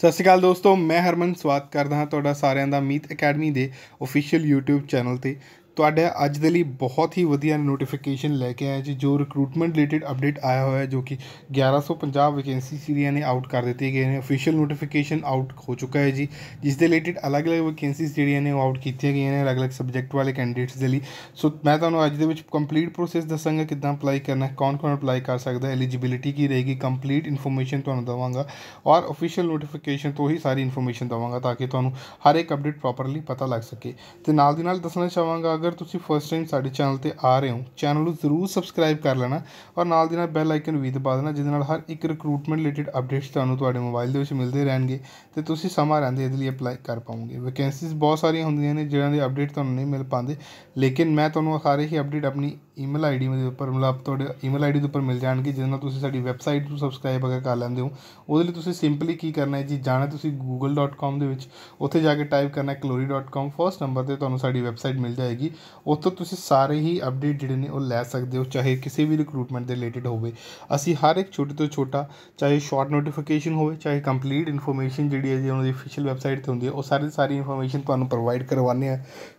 ਸਤਿ ਸ਼੍ਰੀ ਅਕਾਲ ਦੋਸਤੋ ਮੈਂ ਹਰਮਨ ਸਵਾਗਤ ਕਰਦਾ ਹਾਂ ਤੁਹਾਡਾ ਸਾਰਿਆਂ ਦਾ ਮੀਤ ਅਕੈਡਮੀ ਦੇ ਅਫੀਸ਼ੀਅਲ YouTube ਚੈਨਲ ਤੇ ਤੁਹਾਡੇ ਅੱਜ ਦੇ ਲਈ ਬਹੁਤ ਹੀ ਵਧੀਆ ਨੋਟੀਫਿਕੇਸ਼ਨ ਲੈ ਕੇ ਆਇਆ ਜੀ ਜੋ ਰਿਕਰੂਟਮੈਂਟ ਰਿਲੇਟਡ ਅਪਡੇਟ ਆਇਆ ਹੋਇਆ ਜੋ ਕਿ 1150 ਵੈਕੈਂਸੀ ਸੀਰੀਆ ਨੇ ਆਊਟ ਕਰ ਦਿੱਤੀ ਗਈਆਂ ਨੇ ਅਫੀਸ਼ੀਅਲ ਨੋਟੀਫਿਕੇਸ਼ਨ ਆਊਟ ਹੋ ਚੁੱਕਾ ਹੈ ਜੀ ਜਿਸ ਦੇ ਰਿਲੇਟਡ ਅਲੱਗ-ਅਲੱਗ ਵੈਕੈਂਸੀ ਜਿਹੜੀਆਂ ਨੇ ਆਊਟ ਕੀਤੀਆਂ ਗਈਆਂ ਨੇ ਅਲੱਗ-ਅਲੱਗ ਸਬਜੈਕਟ ਵਾਲੇ ਕੈਂਡੀਡੇਟਸ ਦੇ ਲਈ ਸੋ ਮੈਂ ਤੁਹਾਨੂੰ ਅੱਜ ਦੇ ਵਿੱਚ ਕੰਪਲੀਟ ਪ੍ਰੋਸੈਸ ਦੱਸਾਂਗਾ ਕਿਦਾਂ ਅਪਲਾਈ ਕਰਨਾ ਹੈ ਕੌਣ-ਕੌਣ ਅਪਲਾਈ ਕਰ ਸਕਦਾ ਹੈ ਐਲੀਜੀਬਿਲਿਟੀ ਕੀ ਰਹੇਗੀ ਕੰਪਲੀਟ ਇਨਫੋਰਮੇਸ਼ਨ ਤੁਹਾਨੂੰ ਦਵਾਂਗਾ ਔਰ ਅਫੀਸ਼ੀਅਲ ਨੋਟੀਫਿਕੇਸ਼ਨ ਤੋਂ ਹੀ ਸਾਰੀ ਇਨਫੋਰਮੇਸ਼ਨ ਦਵਾਂਗਾ ਤਾਂ ਕਿ ਤੁਹਾਨੂੰ ਹਰ ਇੱਕ ਅਪਡੇਟ ਪ੍ਰੋਪਰਲੀ ਪਤਾ ਲੱਗ ਸਕੇ ਤੇ ਨਾਲ ਦੀ ਨਾਲ ਦੱਸਣਾ ਚਾਹਾਂਗਾ ਅਗਰ ਤੁਸੀਂ ਫਸਟ ਟਾਈਮ ਸਾਡੇ ਚੈਨਲ ਤੇ ਆ ਰਹੇ ਹੋ ਚੈਨਲ ਨੂੰ ਜ਼ਰੂਰ ਸਬਸਕ੍ਰਾਈਬ ਕਰ ਲੈਣਾ ਔਰ ਨਾਲ ਦੀ ਨਾਲ ਬੈਲ ਆਈਕਨ ਵੀ ਦਬਾ ਦੇਣਾ ਜਿਹਦੇ ਨਾਲ ਹਰ ਇੱਕ ਰਿਕਰੂਟਮੈਂਟ ਰਿਲੇਟਡ ਅਪਡੇਟਸ ਤੁਹਾਨੂੰ ਤੁਹਾਡੇ ਮੋਬਾਈਲ ਦੇ ਵਿੱਚ ਮਿਲਦੇ ਰਹਿਣਗੇ ਤੇ ਤੁਸੀਂ ਸਮਾਂ ਰਹਿੰਦੇ ਇਹਦੇ ਲਈ ਅਪਲਾਈ ਕਰ ਪਾਉਂਗੇ ਵੈਕੈਂਸੀਜ਼ ਬਹੁਤ ਸਾਰੀਆਂ ਹੁੰਦੀਆਂ ਨੇ ਜਿਹੜਾਂ ਦੇ ਅਪਡੇਟ ਤੁਹਾਨੂੰ ਨਹੀਂ ਮਿਲ ਪਾਉਂਦੇ ਲੇਕਿਨ ਮੈਂ ਤੁਹਾਨੂੰ ਸਾਰੇ ਹੀ ਅਪਡੇਟ ਆਪਣੀ ਈਮੇਲ ਆਈਡੀ ਦੇ ਉੱਪਰ ਮਿਲਾਪ ਤੁਹਾਡੇ ਈਮੇਲ ਆਈਡੀ ਦੇ ਉੱਪਰ ਮਿਲ ਜਾਣਗੇ ਜਿਹਦੇ ਨਾਲ ਤੁਸੀਂ ਸਾਡੀ ਵੈਬਸਾਈਟ ਨੂੰ ਸਬਸਕ੍ਰਾਈਬ ਅਗਰ ਕਰ ਲੈਂਦੇ ਹੋ ਉਹਦੇ ਲਈ ਤੁਸੀਂ ਸਿੰਪਲੀ ਕੀ ਕਰਨਾ ਹੈ ਜੀ ਜਾਣਾ ਤੁਸੀਂ google.com ਦੇ ਵਿੱਚ ਉੱਥੇ ਜਾ ਕੇ ਟਾਈਪ ਕਰਨਾ ਹੈ clori.com ਫਰਸਟ ਨੰਬਰ ਤੇ ਤੁਹਾਨੂੰ ਸਾਡੀ ਵੈਬਸਾਈਟ ਮਿਲ ਜਾਏਗੀ ਜੀ ਉੱਥੋਂ ਤੁਸੀਂ ਸਾਰੇ ਹੀ ਅਪਡੇਟ ਜਿਹੜੇ ਨੇ ਉਹ ਲੈ ਸਕਦੇ ਹੋ ਚਾਹੇ ਕਿਸੇ ਵੀ ਰਿਕਰੂਟਮੈਂਟ ਦੇ ਰਿਲੇਟਡ ਹੋਵੇ ਅਸੀਂ ਹਰ ਇੱਕ ਛੋਟੇ ਤੋਂ ਛੋਟਾ ਚਾਹੇ ਸ਼ਾਰਟ ਨੋਟੀਫਿਕੇਸ਼ਨ ਹੋਵੇ ਚਾਹੇ ਕੰਪਲੀਟ ਇਨਫੋਰਮੇਸ਼ਨ ਜਿਹੜੀ ਹੈ ਜੀ ਉਹਨਾਂ ਦੀ ਅਫੀਸ਼ੀਅਲ ਵੈਬਸਾਈਟ ਤੇ ਹੁੰਦੀ ਹੈ ਉਹ ਸਾਰੀ ਸਾਰੀ ਇਨਫੋਰਮੇਸ਼ਨ ਤੁਹਾਨੂੰ ਪ੍ਰੋਵਾਈਡ ਕਰਵਾਉਣੇ ਆ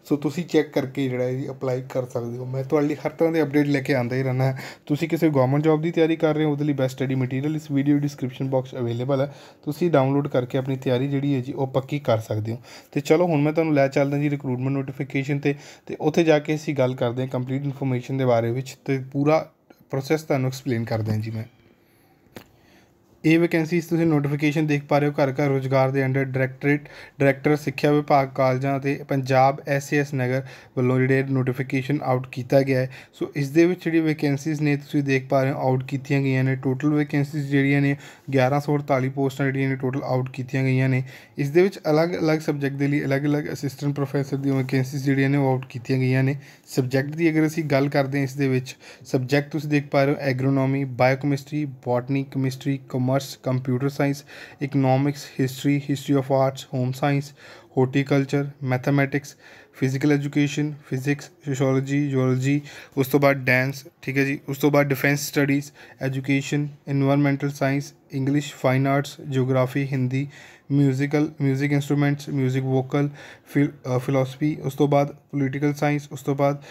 ਸੋ ਤੁਸੀਂ ਚੈੱਕ ਕਰਕੇ ਜਿਹੜਾ ਹੈ ਜੀ ਅਪਲਾਈ ਕਰ ਸਕਦੇ ਹੋ ਮੈਂ ਤੁਹਾਡੇ ਲਈ ਹਰ ਤਰ੍ਹਾਂ ਦੇ ਅਪਡੇਟ ਲੈ ਕੇ ਆਂਦਾ ਹੀ ਰਹਿਣਾ ਤੁਸੀਂ ਕਿਸੇ ਗਵਰਨਮੈਂਟ ਜੌਬ ਦੀ ਤਿਆਰੀ ਕਰ ਰਹੇ ਹੋ ਉਹਦੇ ਲਈ ਬੈਸਟ ਸਟੱਡੀ ਮਟੀਰੀਅਲ ਇਸ ਵੀਡੀਓ ਡਿਸਕ੍ਰਿਪਸ਼ਨ ਬਾਕਸ ਅਵੇਲੇਬਲ ਹੈ ਤੁਸੀਂ ਡਾਊਨਲੋਡ ਕਰਕੇ ਆਪਣੀ ਤਿਆਰੀ ਜਿਹੜੀ ਹੈ ਜੀ ਉਹ ਪੱਕੀ ਕਰ ਸਕਦੇ ਹੋ ਤੇ ਚਲੋ ਹੁਣ ਮੈਂ ਤੁਹਾਨੂੰ ਲੈ ਚੱਲਦਾ ਜੀ ਰਿਕਰੂਟਮੈਂਟ ਨੋਟੀਫਿਕੇਸ਼ਨ ਤੇ ਤੇ ਉੱਥੇ ਜਾ ਕੇ ਅਸੀਂ ਗੱਲ ਕਰਦੇ ਹਾਂ ਕੰਪਲੀਟ ਇਨਫੋਰਮੇਸ਼ਨ ਦੇ ਬਾਰੇ ਵਿੱਚ ਤੇ ਪੂਰਾ ਪ੍ਰੋਸੈਸ ਤੁਹਾਨੂੰ ਐਕਸਪਲੇਨ ਕਰਦੇ ਹਾਂ ਜੀ ਮੈਂ ਇਹ ਵੈਕੈਂਸੀਜ਼ ਤੁਸੀਂ ਨੋਟੀਫਿਕੇਸ਼ਨ ਦੇਖ ਪਾ ਰਹੇ ਹੋ ਘਰ ਘਰ ਰੋਜ਼ਗਾਰ ਦੇ ਅੰਡਰ ਡਾਇਰੈਕਟਰੇਟ ਡਾਇਰੈਕਟਰ ਸਿੱਖਿਆ ਵਿਭਾਗ ਕਾਲਜਾਂ ਤੇ ਪੰਜਾਬ ਐਸਏਐਸ ਨਗਰ ਵੱਲੋਂ ਜਿਹੜੇ ਨੋਟੀਫਿਕੇਸ਼ਨ ਆਊਟ ਕੀਤਾ ਗਿਆ ਹੈ ਸੋ ਇਸ ਦੇ ਵਿੱਚ ਜਿਹੜੀ ਵੈਕੈਂਸੀਜ਼ ਨੇ ਤੁਸੀਂ ਦੇਖ ਪਾ ਰਹੇ ਹੋ ਆਊਟ ਕੀਤੀਆਂ ਗਈਆਂ ਨੇ ਟੋਟਲ ਵੈਕੈਂਸੀਜ਼ ਜਿਹੜੀਆਂ ਨੇ 1148 ਪੋਸਟਾਂ ਜਿਹੜੀਆਂ ਨੇ ਟੋਟਲ ਆਊਟ ਕੀਤੀਆਂ ਗਈਆਂ ਨੇ ਇਸ ਦੇ ਵਿੱਚ ਅਲੱਗ-ਅਲੱਗ ਸਬਜੈਕਟ ਦੇ ਲਈ ਅਲੱਗ-ਅਲੱਗ ਅਸਿਸਟੈਂਟ ਪ੍ਰੋਫੈਸਰ ਦੀਆਂ ਵੈਕੈਂਸੀਜ਼ ਜਿਹੜੀਆਂ ਨੇ ਆਊਟ ਕੀਤੀਆਂ ਗਈਆਂ ਨੇ ਸਬਜੈਕਟ ਦੀ ਅਗਰ ਅਸੀਂ ਗੱਲ ਕਰਦੇ ਹਾਂ ਇਸ ਦੇ ਵਿੱਚ ਸਬਜੈਕਟ ਤੁਸੀਂ ਦੇਖ ਪਾ ਰਹੇ ਹੋ agronomy biochemistry botany chemistry cum commerce computer science economics history history of arts home science horticulture mathematics physical education physics sociology zoology उस तो बाद डांस ठीक है जी उस तो बाद defence studies education environmental science English fine arts geography Hindi musical music instruments music vocal phil philosophy उस तो बाद पोलिटिकल साइंस उस तो बाद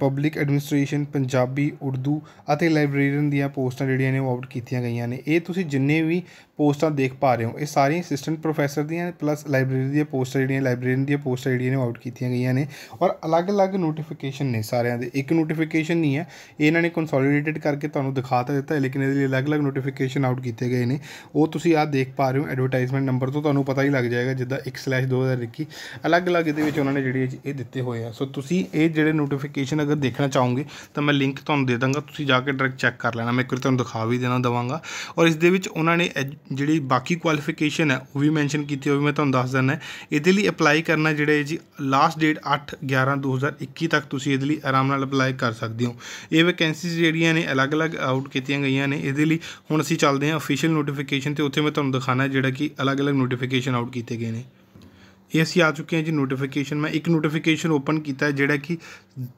ਪਬਲਿਕ ਐਡਮਿਨਿਸਟ੍ਰੇਸ਼ਨ ਪੰਜਾਬੀ ਉਰਦੂ ਅਤੇ ਲਾਇਬ੍ਰੇਰੀਅਨ ਦੀਆਂ ਪੋਸਟਾਂ ਜਿਹੜੀਆਂ ਨੇ ਉਹ ਆਊਟ ਕੀਤੀਆਂ ਗਈਆਂ ਨੇ ਇਹ ਤੁਸੀਂ ਜਿੰਨੇ ਵੀ ਪੋਸਟਾਂ ਦੇਖ ਪਾ ਰਹੇ ਹੋ ਇਹ ਸਾਰੀਆਂ ਅਸਿਸਟੈਂਟ ਪ੍ਰੋਫੈਸਰ ਦੀਆਂ ਪਲੱਸ ਲਾਇਬ੍ਰੇਰੀ ਦੀਆਂ ਪੋਸਟਾਂ ਜਿਹੜੀਆਂ ਲਾਇਬ੍ਰੇਰੀਅਨ ਦੀਆਂ ਪੋਸਟਾਂ ਜਿਹੜੀਆਂ ਨੇ ਆਊਟ ਕੀਤੀਆਂ ਗਈਆਂ ਨੇ ਔਰ ਅਲੱਗ-ਅਲੱਗ ਨੋਟੀਫਿਕੇਸ਼ਨ ਨੇ ਸਾਰਿਆਂ ਦੇ ਇੱਕ ਨੋਟੀਫਿਕੇਸ਼ਨ ਨਹੀਂ ਹੈ ਇਹਨਾਂ ਨੇ ਕੰਸੋਲੀਡੇਟਡ ਕਰਕੇ ਤੁਹਾਨੂੰ ਦਿਖਾ ਤਾਂ ਦਿੱਤਾ ਹੈ ਲੇਕਿਨ ਇਹਦੇ ਲਈ ਅਲੱਗ-ਅਲੱਗ ਨੋਟੀਫਿਕੇਸ਼ਨ ਆਊਟ ਕੀਤੇ ਗਏ ਨੇ ਉਹ ਤੁਸੀਂ ਆਹ ਦੇਖ ਪਾ ਰਹੇ ਹੋ ਐਡਵਰਟਾਈਜ਼ਮੈਂਟ ਨੰਬਰ ਤੋਂ ਤੁਹਾਨੂੰ ਪਤਾ ਹੀ ਲੱਗ ਜਾਏਗਾ ਜਿੱਦਾਂ 1/2021 ਅਲੱਗ-ਅਲੱਗ ਇਹਦੇ ਵਿੱਚ ਉਹਨਾਂ ਨੇ ਜਿਹੜੀ ਇਹ ਦਿੱਤੇ ਹੋਏ ਆ ਸੋ ਤੁਸੀਂ ਇਹ ਜਿਹੜੇ ਨੋਟੀਫਿਕੇਸ਼ਨ ਅਗਰ ਦੇਖਣਾ ਚਾਹੋਗੇ ਤਾਂ ਮੈਂ ਲਿੰਕ ਤੁਹਾਨੂੰ ਦੇ ਦਾਂਗਾ ਤੁਸੀਂ ਜਾ ਕੇ ਡਾਇਰੈਕਟ ਚੈੱਕ ਕਰ ਲੈਣਾ ਮੈਂ ਇੱਕ ਵਾਰ ਤੁਹਾਨੂੰ ਦਿਖਾ ਵੀ ਦੇਣਾ ਦਵਾਂਗਾ ਔਰ ਇਸ ਦੇ ਵਿੱਚ ਉਹਨਾਂ ਨੇ ਜਿਹੜੀ ਬਾਕੀ ਕੁਆਲੀਫਿਕੇਸ਼ਨ ਹੈ ਉਹ ਵੀ ਮੈਂਸ਼ਨ ਕੀਤੀ ਹੋਈ ਮੈਂ ਤੁਹਾਨੂੰ ਦੱਸ ਦਿੰਦਾ ਇਹਦੇ ਲਈ ਅਪਲਾਈ ਕਰਨਾ ਜਿਹੜੇ ਜੀ ਲਾਸਟ ਡੇਟ 8 11 2021 ਤੱਕ ਤੁਸੀਂ ਇਹਦੇ ਲਈ ਆਰਾਮ ਨਾਲ ਅਪਲਾਈ ਕਰ ਸਕਦੇ ਹੋ ਇਹ ਵੈਕੈਂਸੀਜ਼ ਜਿਹੜੀਆਂ ਨੇ ਅਲੱਗ-ਅਲੱਗ ਆਊਟ ਕੀਤੀਆਂ ਗਈਆਂ ਨੇ ਇਹਦੇ ਲਈ ਹੁਣ ਅਸੀਂ ਚੱਲਦੇ ਹਾਂ ਅਫੀਸ਼ੀਅਲ ਨੋਟੀਫਿਕੇਸ਼ਨ ਤੇ ਉੱਥੇ ਮੈਂ ਤੁਹਾਨੂੰ ਦਿਖਾਣਾ ਜਿਹੜਾ ਕਿ ਅਲੱਗ-ਅਲੱਗ ਨੋਟੀਫਿਕੇਸ਼ਨ ਆਊਟ ਕੀਤੇ ਗਏ ਨੇ ਇਹ ਅਸੀਂ ਆ ਚੁੱਕੇ ਹਾਂ ਜੀ ਨੋਟੀਫਿਕੇਸ਼ਨ ਮੈਂ ਇੱਕ ਨੋਟੀਫਿਕੇਸ਼ਨ ਓਪਨ ਕੀਤਾ ਹੈ ਜਿਹੜਾ ਕਿ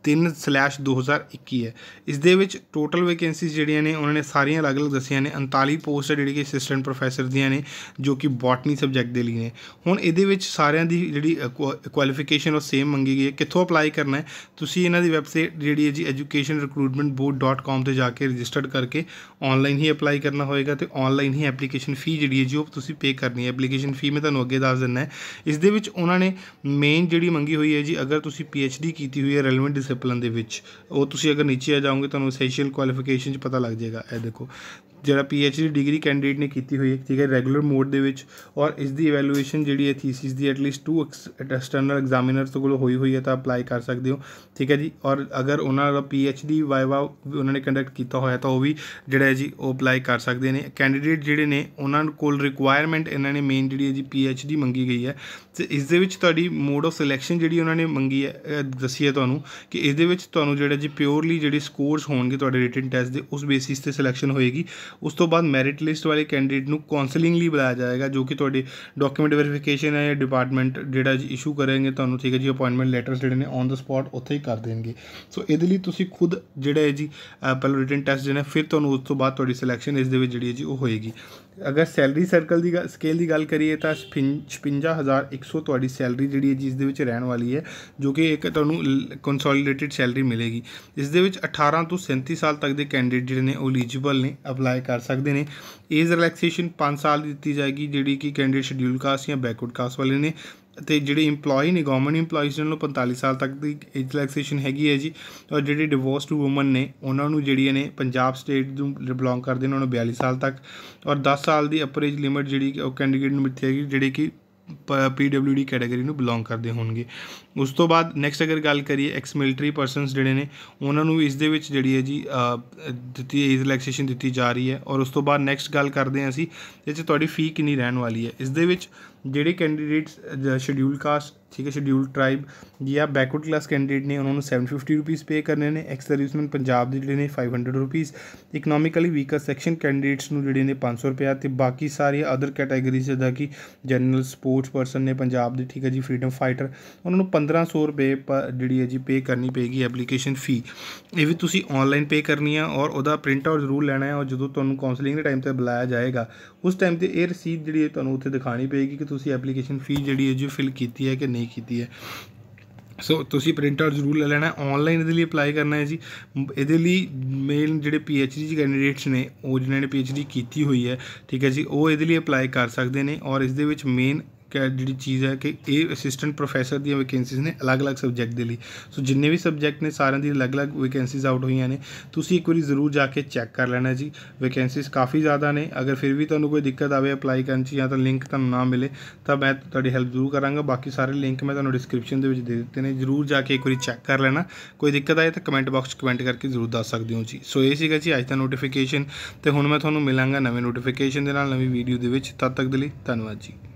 3/2021 ਹੈ ਇਸ ਦੇ ਵਿੱਚ ਟੋਟਲ ਵੈਕੈਂਸੀਜ਼ ਜਿਹੜੀਆਂ ਨੇ ਉਹਨਾਂ ਨੇ ਸਾਰੀਆਂ ਅਲੱਗ-ਅਲੱਗ ਦੱਸੀਆਂ ਨੇ 39 ਪੋਸਟ ਜਿਹੜੀ ਕਿ ਅਸਿਸਟੈਂਟ ਪ੍ਰੋਫੈਸਰ ਦੀਆਂ ਨੇ ਜੋ ਕਿ ਬੋਟਨੀ ਸਬਜੈਕਟ ਦੇ ਲਈ ਨੇ ਹੁਣ ਇਹਦੇ ਵਿੱਚ ਸਾਰਿਆਂ ਦੀ ਜਿਹੜੀ ਕੁਆਲੀਫਿਕੇਸ਼ਨ ਉਹ ਸੇਮ ਮੰਗੀ ਗਈ ਹੈ ਕਿੱਥੋਂ ਅਪਲਾਈ ਕਰਨਾ ਹੈ ਤੁਸੀਂ ਇਹਨਾਂ ਦੀ ਵੈਬਸਾਈਟ ਜਿਹੜੀ ਹੈ ਜੀ educationrecruitmentboard.com ਤੇ ਜਾ ਕੇ ਰਜਿਸਟਰਡ ਕਰਕੇ ਆਨਲਾਈਨ ਹੀ ਅਪਲਾਈ ਕਰਨਾ ਹੋਏਗਾ ਤੇ ਆਨਲਾਈਨ ਹੀ ਐਪਲੀਕੇਸ਼ਨ ਫੀ ਜਿਹੜੀ ਹੈ ਜੀ ਉਹ ਤੁਸੀਂ ਪੇ ਕਰਨੀ ਹੈ ਐਪਲੀਕੇਸ਼ਨ ਫੀ ਮੈਂ ਤੁਹਾਨੂੰ ਅੱਗੇ ਦੱਸ ਦਿੰਦਾ ਇਸ ਦੇ ਵਿੱਚ ਵਿੱਚ ਉਹਨਾਂ ਨੇ ਮੇਨ ਜਿਹੜੀ ਮੰਗੀ ਹੋਈ ਹੈ ਜੀ ਅਗਰ ਤੁਸੀਂ ਪੀਐਚਡੀ ਕੀਤੀ ਹੋਈ ਹੈ ਰੈਲੇਵੈਂਟ ਡਿਸਪਲਿਨ ਦੇ ਵਿੱਚ ਉਹ ਤੁਸੀਂ ਅਗਰ ਨੀਚੇ ਆ ਜਾਓਗੇ ਤੁਹਾਨੂੰ ਐਸੈਂਸ਼ੀਅਲ ਕੁਆਲੀਫਿਕੇਸ਼ਨ 'ਚ ਪਤਾ ਲੱਗ ਜਾਏਗਾ ਇਹ ਦੇਖੋ ਜਿਹੜਾ ਪੀਐਚਡੀ ਡਿਗਰੀ ਕੈਂਡੀਡੇਟ ਨੇ ਕੀਤੀ ਹੋਈ ਹੈ ਠੀਕ ਹੈ ਰੈਗੂਲਰ ਮੋਡ ਦੇ ਵਿੱਚ ਔਰ ਇਸ ਦੀ ਇਵੈਲੂਏਸ਼ਨ ਜਿਹੜੀ ਹੈ ਥੀਸਿਸ ਦੀ ਐਟ ਲੀਸਟ 2 ਐਕਸਟਰਨਲ ਐਗਜ਼ਾਮੀਨਰਸ ਤੋਂ ਕੋਲ ਹੋਈ ਹੋਈ ਹੈ ਤਾਂ ਅਪਲਾਈ ਕਰ ਸਕਦੇ ਹੋ ਠੀਕ ਹੈ ਜੀ ਔਰ ਅਗਰ ਉਹਨਾਂ ਦਾ ਪੀਐਚਡੀ ਵਾਈਵਾ ਉਹਨਾਂ ਨੇ ਕੰਡਕਟ ਕੀਤਾ ਹੋਇਆ ਤਾਂ ਉਹ ਵੀ ਜਿਹੜਾ ਹੈ ਜੀ ਉਹ ਅਪਲਾਈ ਕਰ ਸਕਦੇ ਨੇ ਕੈਂਡੀਡੇਟ ਜਿਹੜੇ ਨੇ ਉਹਨਾਂ ਕੋਲ ਰਿਕੁਆਇਰਮੈਂਟ ਇਹਨਾਂ ਨੇ ਮੇਨ ਜਿਹੜੀ ਹੈ ਜੀ ਪੀਐਚਡੀ ਮੰਗੀ ਗਈ ਹੈ ਤੇ ਇਸ ਦੇ ਵਿੱਚ ਤੁਹਾਡੀ ਮੋਡ ਆਫ ਸਿਲੈਕਸ਼ਨ ਜਿਹੜੀ ਉਹਨਾਂ ਨੇ ਮੰਗੀ ਹੈ ਦੱਸੀ ਹੈ ਤੁਹਾਨੂੰ ਕਿ ਇਸ ਦੇ ਵਿੱਚ ਤੁਹਾਨੂੰ ਜਿਹੜਾ ਜੀ ਪਿਓਰਲੀ ਜਿਹੜੇ ਸਕੋਰਸ ਹੋਣਗੇ ਤੁਹਾਡੇ ਰਿਟਨ ਟੈਸਟ ਦੇ ਉਸ ਬੇਸਿਸ ਤੇ ਸਿਲੈਕਸ਼ਨ ਹੋਏਗੀ ਉਸ ਤੋਂ ਬਾਅਦ ਮੈਰਿਟ ਲਿਸਟ ਵਾਲੇ ਕੈਂਡੀਡੇਟ ਨੂੰ ਕਾਉਂਸਲਿੰਗ ਲਈ ਬੁਲਾਇਆ ਜਾਏਗਾ ਜੋ ਕਿ ਤੁਹਾਡੇ ਡਾਕੂਮੈਂਟ ਵੈਰੀਫਿਕੇਸ਼ਨ ਹੈ ਡਿਪਾਰਟਮੈਂਟ ਜਿਹੜਾ ਇਸ਼ੂ ਕਰਨਗੇ ਤੁਹਾਨੂੰ ਠੀਕ ਹੈ ਜੀ ਅਪਾਇੰਟਮੈਂਟ ਲੈਟਰ ਜਿਹੜੇ ਨੇ ਔਨ ਦਾ ਸਪੌਟ ਉੱਥੇ ਹੀ ਕਰ ਦੇਣਗੇ ਸੋ ਇਹਦੇ ਲਈ ਤੁਸੀਂ ਖੁਦ ਜਿਹੜਾ ਹੈ ਜੀ ਪਹਿਲਾਂ ਰਿਟਨ ਟੈਸਟ ਦੇਣਾ ਫਿਰ ਤੁਹਾਨੂੰ ਉਸ ਤੋਂ ਬਾਅਦ ਤੁਹਾਡੀ ਸਿਲੈਕਸ਼ਨ ਇਸ ਦੇ ਵਿੱਚ ਜਿਹੜੀ ਹੈ ਜੀ ਉਹ ਹੋਏਗੀ ਅਗਰ ਸੈਲਰੀ ਸਰਕਲ ਦੀ ਸਕੇਲ ਦੀ ਗੱਲ ਕਰੀਏ ਤਾਂ 56100 ਤੁਹਾਡੀ ਸੈਲਰੀ ਜਿਹੜੀ ਹੈ ਜਿਸ ਦੇ ਵਿੱਚ ਰਹਿਣ ਵਾਲੀ ਹੈ ਜੋ ਕਿ ਇੱਕ ਤੁਹਾਨੂੰ ਕੰਸੋਲੀਡੇਟਿਡ ਸੈਲਰੀ ਮਿਲੇਗੀ ਇਸ ਦੇ ਵਿੱਚ 18 ਤੋਂ 37 ਸਾਲ ਤੱਕ ਦੇ ਕੈਂਡੀਡੇਟ ਜਿਹੜੇ ਨੇ ਐਲੀਜੀਬਲ ਨੇ ਅਪਲਾਈ ਕਰ ਸਕਦੇ ਨੇ ਏਜ ਰਿਲੈਕਸੇਸ਼ਨ 5 ਸਾਲ ਦਿੱਤੀ ਜਾਏਗੀ ਜਿਹੜੀ ਕਿ ਕੈਂਡੀਡੇਟ ਸ਼ਡਿਊਲ ਕਾਸਟ ਜਾਂ ਬੈਕਵਰਡ ਕਾਸਟ ਵਾਲੇ ਨੇ ਤੇ ਜਿਹੜੇ EMPLOYE ਨੇ ਗਵਰਨਮੈਂਟ EMPLOYEES ਨੂੰ 45 ਸਾਲ ਤੱਕ ਦੀ ਏਜ ਰਿਲੈਕਸੇਸ਼ਨ ਹੈਗੀ ਹੈ ਜੀ ਔਰ ਜਿਹੜੇ ਡਿਵੋਰਸਡ ਔਮਨ ਨੇ ਉਹਨਾਂ ਨੂੰ ਜਿਹੜੀਆਂ ਨੇ ਪੰਜਾਬ ਸਟੇਟ ਨੂੰ ਬਿਲੋਂਗ ਕਰਦੇ ਉਹਨਾਂ ਨੂੰ 42 ਸਾਲ ਤੱਕ ਔਰ 10 ਸਾਲ ਦੀ ਅਪਰ ਏਜ ਲਿਮਿਟ ਜਿਹੜੀ ਉਹ ਕੈਂਡੀਡੇਟ ਨੂੰ ਮਿੱਥੇ ਹੈਗੀ ਜਿਹੜੇ ਕਿ ਪੀਡਬਲਯੂਡੀ ਕੈਟਾਗਰੀ ਨੂੰ ਬਿਲੋਂਗ ਕਰਦੇ ਹੋਣਗੇ ਉਸ ਤੋਂ ਬਾਅਦ ਨੈਕਸਟ ਅਗਰ ਗੱਲ ਕਰੀਏ ਐਕਸ ਮਿਲਟਰੀ ਪਰਸਨਸ ਜਿਹੜੇ ਨੇ ਉਹਨਾਂ ਨੂੰ ਇਸ ਦੇ ਵਿੱਚ ਜਿਹੜੀ ਹੈ ਜੀ ਦਿੱਤੀ ਏਜ ਰਿਲੈਕਸੇਸ਼ਨ ਦਿੱਤੀ ਜਾ ਰਹੀ ਹੈ ਔਰ ਉਸ ਤੋਂ ਬਾਅਦ ਨੈਕਸਟ ਗੱਲ ਕਰਦੇ ਹਾਂ ਅਸੀਂ ਇਹ ਚ ਤੁਹਾਡੀ ਫੀ ਕਿੰਨੀ ਰਹਿਣ ਵਾਲੀ ਹੈ ਇਸ ਦੇ ਵਿੱਚ ਜਿਹੜੇ ਕੈਂਡੀਡੇਟਸ ਸ਼ਡਿਊਲ ਕਾਸਟ ਠੀਕ ਹੈ ਸ਼ਡਿਊਲ ਟ੍ਰਾਈਬ ਜਾਂ ਬੈਕਵਰਡ ਕਲਾਸ ਕੈਂਡੀਡੇਟ ਨੇ ਉਹਨਾਂ ਨੂੰ 750 ਰੁਪਏ ਪੇ ਕਰਨੇ ਨੇ ਐਕਸ ਸਰਵਿਸਮੈਨ ਪੰਜਾਬ ਦੇ ਜਿਹੜੇ ਨੇ 500 ਰੁਪਏ ਇਕਨੋਮਿਕਲੀ ਵੀਕਰ ਸੈਕਸ਼ਨ ਕੈਂਡੀਡੇਟਸ ਨੂੰ ਜਿਹੜੇ ਨੇ 500 ਰੁਪਏ ਤੇ ਬਾਕੀ ਸਾਰੇ ਅਦਰ ਕੈਟਾਗਰੀਜ਼ ਜਿਦਾ ਕਿ ਜਨਰਲ ਸਪੋਰਟਸ ਪਰਸਨ ਨੇ ਪੰਜਾਬ ਦੇ ਠੀਕ ਹੈ ਜੀ ਫਰੀडम ਫਾਈਟਰ ਉਹਨਾਂ ਨੂੰ 1500 ਰੁਪਏ ਜਿਹੜੀ ਹੈ ਜੀ ਪੇ ਕਰਨੀ ਪਏਗੀ ਐਪਲੀਕੇਸ਼ਨ ਫੀ ਇਹ ਵੀ ਤੁਸੀਂ ਆਨਲਾਈਨ ਪੇ ਕਰਨੀ ਆ ਔਰ ਉਹਦਾ ਪ੍ਰਿੰਟ ਆਊਟ ਜ਼ਰੂਰ ਲੈਣਾ ਹੈ ਔਰ ਜਦੋਂ ਤੁਹਾਨੂੰ ਕਾਉਂਸਲਿੰਗ ਦੇ ਟਾਈਮ ਤੇ ਬੁਲਾਇਆ ਜਾਏਗਾ ਉਸ ਟਾਈਮ ਤੇ ਇਹ ਰਸੀਦ ਜਿਹੜੀ ਤੁਹਾਨੂੰ ਉੱਥੇ ਦਿਖਾਣੀ ਪਏਗੀ ਕਿ ਤੁਸੀਂ ਐਪਲੀਕੇਸ਼ਨ ਫੀ ਜਿਹੜੀ ਹੈ ਜੋ ਫਿਲ ਕੀਤੀ ਹੈ ਕਿ ਨਹੀਂ ਕੀਤੀ ਹੈ ਸੋ ਤੁਸੀਂ ਪ੍ਰਿੰਟ ਆਊਟ ਜ਼ਰੂਰ ਲੈ ਲੈਣਾ ਆਨਲਾਈਨ ਇਹਦੇ ਲਈ ਅਪਲਾਈ ਕਰਨਾ ਹੈ ਜੀ ਇਹਦੇ ਲਈ ਮੇਨ ਜਿਹੜੇ ਪੀ ਐਚ ਡੀ ਕੈਂਡੀਡੇਟਸ ਨੇ ਉਹ ਜਿਨ੍ਹਾਂ ਨੇ ਪੀ ਐਚ ਡੀ ਕੀਤੀ ਹੋਈ ਹੈ ਠੀਕ ਹੈ ਜੀ ਉਹ ਇਹਦੇ ਲਈ ਅਪਲਾਈ ਕਰ ਸਕਦੇ ਨੇ ਔਰ ਇਸ ਦੇ ਵਿੱਚ ਮੇਨ ਜਿਹੜੀ ਚੀਜ਼ ਹੈ ਕਿ ਇਹ ਅਸਿਸਟੈਂਟ ਪ੍ਰੋਫੈਸਰ ਦੀਆਂ ਵੈਕੈਂਸੀਜ਼ ਨੇ ਅਲੱਗ-ਅਲੱਗ ਸਬਜੈਕਟ ਦੇ ਲਈ ਸੋ ਜਿੰਨੇ ਵੀ ਸਬਜੈਕਟ ਨੇ ਸਾਰਿਆਂ ਦੀ ਅਲੱਗ-ਅਲੱਗ ਵੈਕੈਂਸੀਜ਼ ਆਊਟ ਹੋਈਆਂ ਨੇ ਤੁਸੀਂ ਇੱਕ ਵਾਰੀ ਜ਼ਰੂਰ ਜਾ ਕੇ ਚੈੱਕ ਕਰ ਲੈਣਾ ਜੀ ਵੈਕੈਂਸੀਜ਼ ਕਾਫੀ ਜ਼ਿਆਦਾ ਨੇ ਅਗਰ ਫਿਰ ਵੀ ਤੁਹਾਨੂੰ ਕੋਈ ਦਿੱਕਤ ਆਵੇ ਅਪਲਾਈ ਕਰਨ 'ਚ ਜਾਂ ਤਾਂ ਲਿੰਕ ਤੁਹਾਨੂੰ ਨਾ ਮਿਲੇ ਤਾਂ ਮੈਂ ਤੁਹਾਡੀ ਹੈਲਪ ਜ਼ਰੂਰ ਕਰਾਂਗਾ ਬਾਕੀ ਸਾਰੇ ਲਿੰਕ ਮੈਂ ਤੁਹਾਨੂੰ ਡਿਸਕ੍ਰਿਪਸ਼ਨ ਦੇ ਵਿੱਚ ਦੇ ਦਿੱਤੇ ਨੇ ਜ਼ਰੂਰ ਜਾ ਕੇ ਇੱਕ ਵਾਰੀ ਚੈੱਕ ਕਰ ਲੈਣਾ ਕੋਈ ਦਿੱਕਤ ਆਏ ਤਾਂ ਕਮੈਂਟ ਬਾਕਸ 'ਚ ਕਮੈਂਟ ਕਰਕੇ ਜ਼ਰੂਰ ਦੱਸ ਸਕਦੇ ਹੋ ਜੀ ਸੋ ਇਹ ਸੀਗਾ ਜੀ ਅੱਜ ਦਾ ਨੋਟੀਫਿਕੇਸ਼ਨ ਤੇ ਹੁਣ ਮੈਂ ਤੁਹਾਨੂੰ ਮਿਲਾਂਗਾ ਨਵੇਂ ਨੋਟੀਫਿਕੇਸ਼ਨ ਦੇ ਨਾਲ ਨਵੀਂ ਵੀਡੀਓ ਦੇ ਵਿੱਚ ਤਦ ਤੱਕ ਦੇ ਲਈ ਧੰਨਵਾਦ ਜੀ